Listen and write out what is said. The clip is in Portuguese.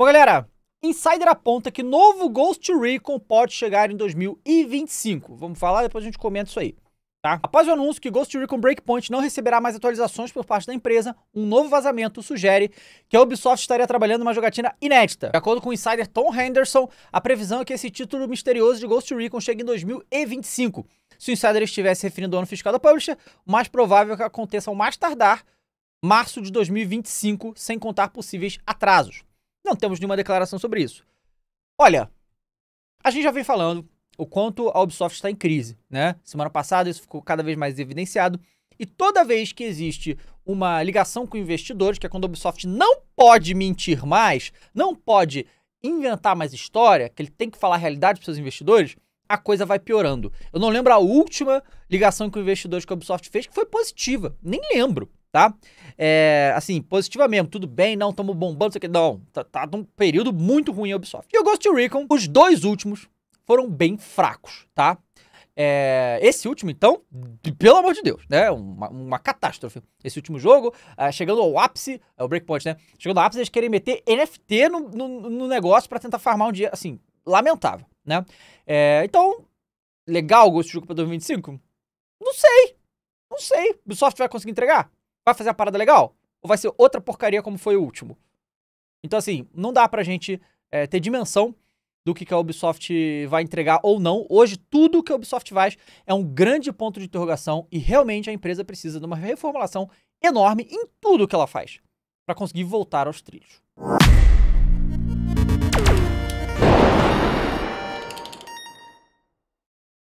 Bom, galera, Insider aponta que novo Ghost Recon pode chegar em 2025. Vamos falar, depois a gente comenta isso aí. Tá? Após o anúncio que Ghost Recon Breakpoint não receberá mais atualizações por parte da empresa, um novo vazamento sugere que a Ubisoft estaria trabalhando uma jogatina inédita. De acordo com o insider Tom Henderson, a previsão é que esse título misterioso de Ghost Recon chegue em 2025. Se o insider estivesse referindo ao ano fiscal da publisher, o mais provável é que aconteça ao mais tardar março de 2025, sem contar possíveis atrasos. Não temos nenhuma declaração sobre isso. Olha, a gente já vem falando o quanto a Ubisoft está em crise, né? Semana passada isso ficou cada vez mais evidenciado. E toda vez que existe uma ligação com investidores, que é quando a Ubisoft não pode mentir mais, não pode inventar mais história, que ele tem que falar a realidade para seus investidores, a coisa vai piorando. Eu não lembro a última ligação com investidores que a Ubisoft fez que foi positiva, nem lembro tá? É, assim, positiva mesmo, tudo bem, não estamos bombando, sei que não, tá, tá num período muito ruim a Ubisoft. E o Ghost Recon, os dois últimos foram bem fracos, tá? É, esse último, então, pelo amor de Deus, né? Uma, uma catástrofe. Esse último jogo, é, chegando ao ápice, é o Breakpoint, né? Chegando ao ápice, eles querem meter NFT no, no, no negócio para tentar farmar um dia, assim, lamentável, né? É, então, legal o Ghost Recon pra 2025? Não sei, não sei. Ubisoft vai conseguir entregar? vai fazer a parada legal? Ou vai ser outra porcaria como foi o último? Então, assim, não dá pra gente é, ter dimensão do que, que a Ubisoft vai entregar ou não. Hoje, tudo que a Ubisoft faz é um grande ponto de interrogação e realmente a empresa precisa de uma reformulação enorme em tudo que ela faz para conseguir voltar aos trilhos.